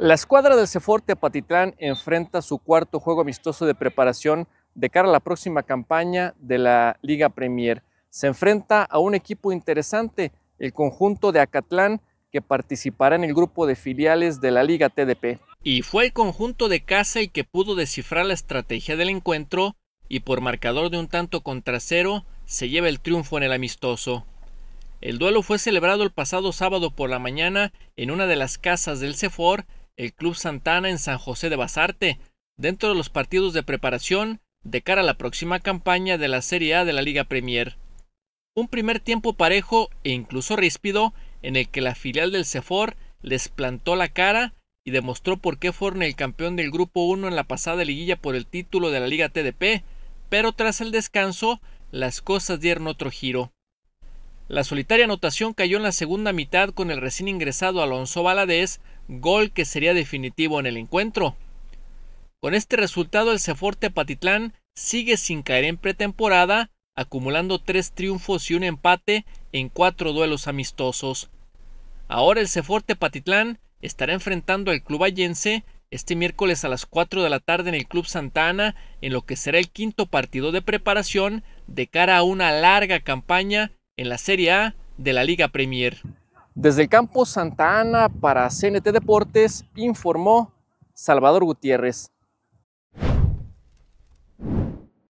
La escuadra del Sefor Tepatitlán enfrenta su cuarto juego amistoso de preparación de cara a la próxima campaña de la Liga Premier. Se enfrenta a un equipo interesante, el conjunto de Acatlán, que participará en el grupo de filiales de la Liga TDP. Y fue el conjunto de casa el que pudo descifrar la estrategia del encuentro y por marcador de un tanto contra cero se lleva el triunfo en el amistoso. El duelo fue celebrado el pasado sábado por la mañana en una de las casas del Sefor el Club Santana en San José de Basarte, dentro de los partidos de preparación de cara a la próxima campaña de la Serie A de la Liga Premier. Un primer tiempo parejo e incluso ríspido en el que la filial del Cefor les plantó la cara y demostró por qué fueron el campeón del Grupo 1 en la pasada liguilla por el título de la Liga TDP, pero tras el descanso las cosas dieron otro giro. La solitaria anotación cayó en la segunda mitad con el recién ingresado Alonso Valadez, gol que sería definitivo en el encuentro. Con este resultado, el Ceforte Patitlán sigue sin caer en pretemporada, acumulando tres triunfos y un empate en cuatro duelos amistosos. Ahora el Ceforte Patitlán estará enfrentando al club allense este miércoles a las 4 de la tarde en el Club Santana, en lo que será el quinto partido de preparación de cara a una larga campaña en la Serie A de la Liga Premier. Desde el campo Santa Ana para CNT Deportes informó Salvador Gutiérrez.